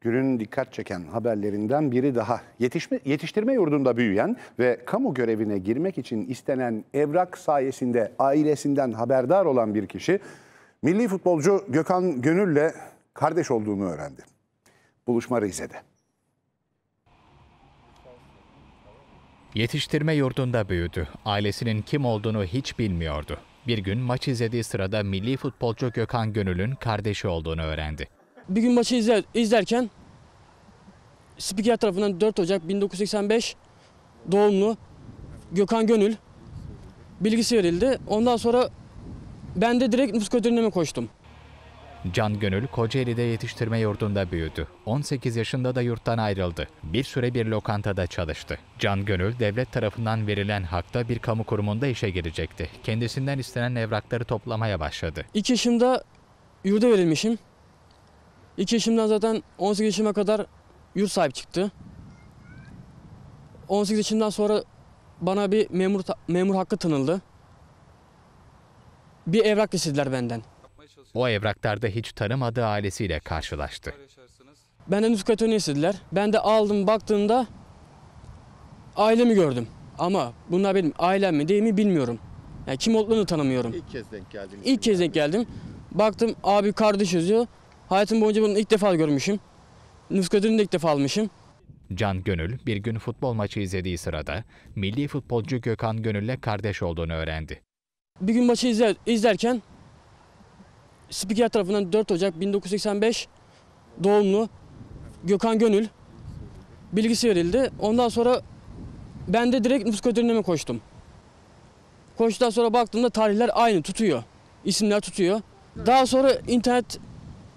Günün dikkat çeken haberlerinden biri daha. Yetişme, yetiştirme yurdunda büyüyen ve kamu görevine girmek için istenen evrak sayesinde ailesinden haberdar olan bir kişi, milli futbolcu Gökhan Gönül'le kardeş olduğunu öğrendi. Buluşma Rize'de. Yetiştirme yurdunda büyüdü. Ailesinin kim olduğunu hiç bilmiyordu. Bir gün maç izlediği sırada milli futbolcu Gökhan Gönül'ün kardeşi olduğunu öğrendi bir gün maçı izler, izlerken spiker tarafından 4 Ocak 1985 doğumlu Gökhan Gönül bilgisi verildi. Ondan sonra ben de direkt nüfus kontrolüne koştum. Can Gönül Kocaeli'de yetiştirme yurdunda büyüdü. 18 yaşında da yurttan ayrıldı. Bir süre bir lokantada çalıştı. Can Gönül devlet tarafından verilen hakta bir kamu kurumunda işe girecekti. Kendisinden istenen evrakları toplamaya başladı. İlk yaşımda yurda verilmişim. İlk yaşımdan zaten 18 yaşıma kadar yurt sahip çıktı. 18 yaşından sonra bana bir memur memur hakkı tanıldı. Bir evrak istediler benden. O evraklarda hiç tanımadığı ailesiyle karşılaştı. Benden nüfus kategorunu istediler. Ben de aldım baktığımda ailemi gördüm. Ama bunlar benim ailem mi değil mi bilmiyorum. Yani kim olduğunu tanımıyorum. İlk kez denk geldim. İlk kez denk geldim. Baktım abi kardeş yazıyor. Hayatım boyunca bunu ilk defa görmüşüm. Nüfus ödülünü de ilk defa almışım. Can Gönül bir gün futbol maçı izlediği sırada milli futbolcu Gökhan Gönül'le kardeş olduğunu öğrendi. Bir gün maçı izler, izlerken spiker tarafından 4 Ocak 1985 doğumlu Gökhan Gönül bilgisi verildi. Ondan sonra ben de direkt nüfus ödülüne koştum. Koştuktan sonra baktığımda tarihler aynı tutuyor. İsimler tutuyor. Daha sonra internet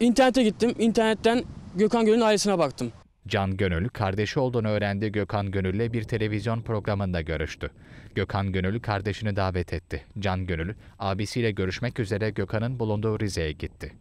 İnternete gittim. İnternetten Gökhan Gönül'ün ailesine baktım. Can Gönül, kardeşi olduğunu öğrendi Gökhan Gönül'le bir televizyon programında görüştü. Gökhan Gönül kardeşini davet etti. Can Gönül, abisiyle görüşmek üzere Gökhan'ın bulunduğu Rize'ye gitti.